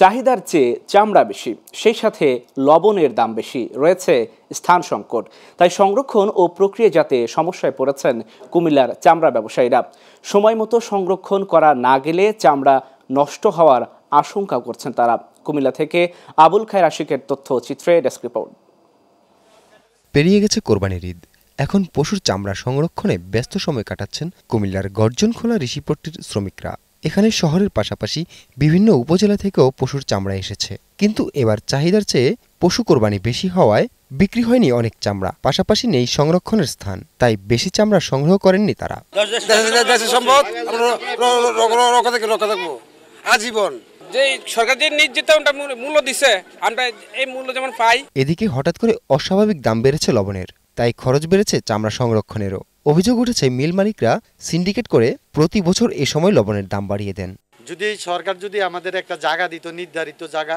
চাহিদার চেয়ে চামড়া বেশি সেই সাথে লবণের দাম বেশি রয়েছে স্থান সংকট তাই সংরক্ষণ ও যাতে সমস্যায় পড়েছেন কুমিল্লার চামড়া ব্যবসায়ীরা সময় মতো সংরক্ষণ করা না গেলে চামড়া নষ্ট হওয়ার আশঙ্কা করছেন তারা কুমিল্লা থেকে আবুল খায় আশিকের তথ্য চিত্রে ডেস্ক রিপোর্ট পেরিয়ে গেছে কোরবানির ঈদ এখন পশুর চামড়া সংরক্ষণে ব্যস্ত সময় কাটাচ্ছেন কুমিল্লার গর্জন খোলা ঋষিপট্টির শ্রমিকরা এখানে শহরের পাশাপাশি বিভিন্ন উপজেলা থেকেও পশুর চামড়া এসেছে কিন্তু এবার চাহিদার চেয়ে পশু কোরবানি বেশি হওয়ায় বিক্রি হয়নি অনেক চামড়া পাশাপাশি নেই সংরক্ষণের স্থান তাই বেশি চামড়া সংগ্রহ করেননি তারা আজীবন এদিকে হঠাৎ করে অস্বাভাবিক দাম বেড়েছে লবণের তাই খরচ বেড়েছে চামড়া সংরক্ষণেরও অভিযোগ উঠেছে মিল মালিকরা সিন্ডিকেট করে প্রতি বছর এ সময় লবণের দাম বাড়িয়ে দেন যদি সরকার যদি আমাদের একটা জায়গা দিত নির্ধারিত জায়গা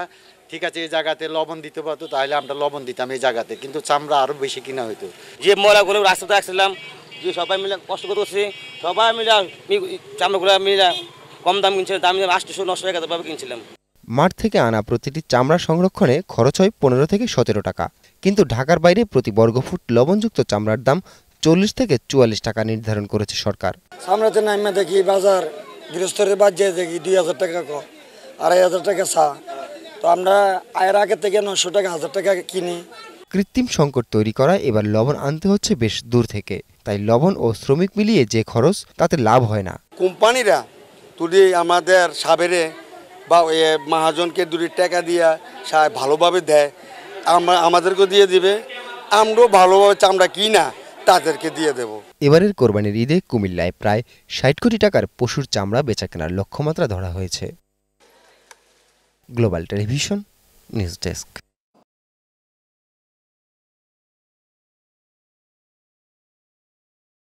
ঠিক আছে এই জায়গাতে লবণ দিতে পারতো তাহলে আমরা লবণ দিতাম এই জায়গাতে কিন্তু চামড়া আরও বেশি কিনা হইতো যে ময়লাগুলো রাস্তাতে আসছিলাম যে সবাই মিলে কষ্ট করতেছি সবাই মিলে চামড়াগুলো মিলে কম দাম কিনছিলাম দাম আটশো নশো টাকা ভাবে কিনছিলাম মাঠ থেকে আনা প্রতিটি চামড়া সংরক্ষণে খরচ হয় পনেরো থেকে সতেরো টাকা কিন্তু ঢাকার বাইরে প্রতি বর্গফুট লবণযুক্ত চামড়ার দাম চল্লিশ থেকে চুয়াল্লিশ টাকা নির্ধারণ করেছে সরকার সামনেতে নামে দেখি বাজার গৃহস্থের বাজারে দেখি দুই হাজার টাকা কম আড়াই হাজার টাকা চা তো আমরা আয়ের আগে থেকে নশো টাকা হাজার টাকা কিনি কৃত্রিম সংকট তৈরি করা এবার লবণ আনতে হচ্ছে বেশ দূর থেকে তাই লবণ ও শ্রমিক মিলিয়ে যে খরচ তাতে লাভ হয় না কোম্পানিরা তুলি আমাদের সাবেরে বা মহাজনকে দুটি টাকা দিয়া ভালোভাবে দেয় আমরা আমাদেরকে দিয়ে দিবে আমরাও ভালোভাবে চামড়া কিনা তাদেরকে দিয়ে দেব এবারের কোরবানির ঈদে কুমিল্লায় প্রায় ষাট কোটি টাকার পশুর চামড়া বেচা কেনার লক্ষ্যমাত্রা ধরা হয়েছে গ্লোবাল টেলিভিশন নিউজ ডেস্ক